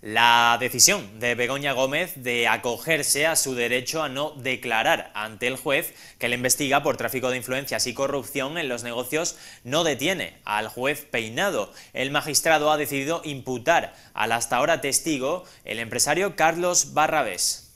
La decisión de Begoña Gómez de acogerse a su derecho a no declarar ante el juez que le investiga por tráfico de influencias y corrupción en los negocios no detiene al juez Peinado. El magistrado ha decidido imputar al hasta ahora testigo el empresario Carlos Barrabés.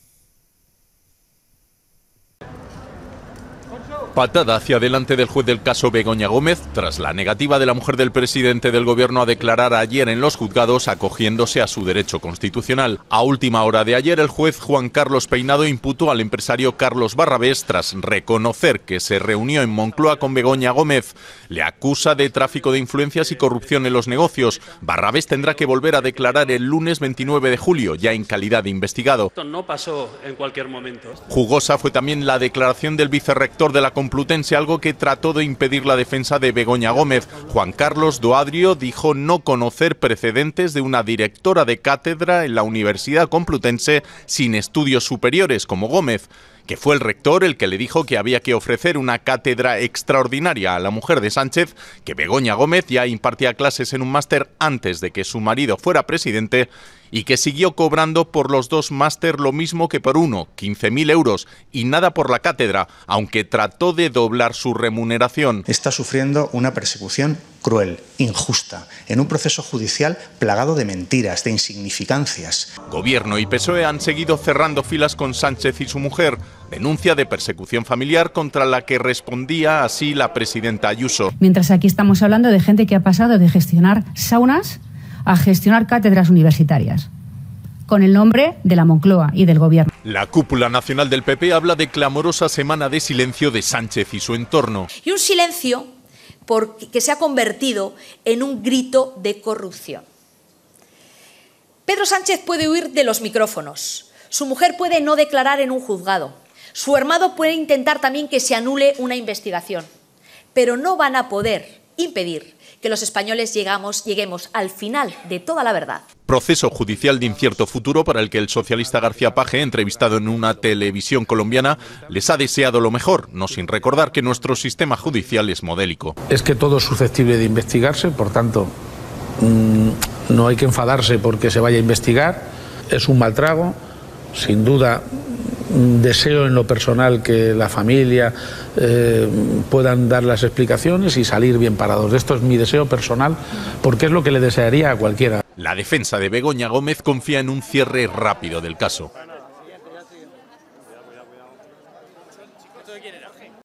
Patada hacia adelante del juez del caso Begoña Gómez tras la negativa de la mujer del presidente del gobierno a declarar ayer en los juzgados acogiéndose a su derecho constitucional. A última hora de ayer el juez Juan Carlos Peinado imputó al empresario Carlos Barrabés tras reconocer que se reunió en Moncloa con Begoña Gómez. Le acusa de tráfico de influencias y corrupción en los negocios. Barrabés tendrá que volver a declarar el lunes 29 de julio, ya en calidad de investigado. no pasó en cualquier momento. Jugosa fue también la declaración del vicerrector de la Complutense, algo que trató de impedir la defensa de Begoña Gómez. Juan Carlos Doadrio dijo no conocer precedentes de una directora de cátedra en la Universidad Complutense sin estudios superiores como Gómez que fue el rector el que le dijo que había que ofrecer una cátedra extraordinaria a la mujer de Sánchez, que Begoña Gómez ya impartía clases en un máster antes de que su marido fuera presidente y que siguió cobrando por los dos máster lo mismo que por uno, 15.000 euros, y nada por la cátedra, aunque trató de doblar su remuneración. Está sufriendo una persecución cruel, injusta, en un proceso judicial plagado de mentiras, de insignificancias. Gobierno y PSOE han seguido cerrando filas con Sánchez y su mujer, denuncia de persecución familiar contra la que respondía así la presidenta Ayuso. Mientras aquí estamos hablando de gente que ha pasado de gestionar saunas a gestionar cátedras universitarias con el nombre de la Moncloa y del gobierno. La cúpula nacional del PP habla de clamorosa semana de silencio de Sánchez y su entorno. Y un silencio porque, se ha convertido en un grito de corrupción. Pedro Sánchez puede huir de los micrófonos, su mujer puede no declarar en un juzgado, su hermano puede intentar también que se anule una investigación, pero no van a poder impedir que los españoles llegamos, lleguemos al final de toda la verdad. Proceso judicial de incierto futuro para el que el socialista García Page, entrevistado en una televisión colombiana, les ha deseado lo mejor, no sin recordar que nuestro sistema judicial es modélico. Es que todo es susceptible de investigarse, por tanto, mm, no hay que enfadarse porque se vaya a investigar. Es un mal trago, sin duda deseo en lo personal que la familia eh, puedan dar las explicaciones y salir bien parados. Esto es mi deseo personal porque es lo que le desearía a cualquiera. La defensa de Begoña Gómez confía en un cierre rápido del caso.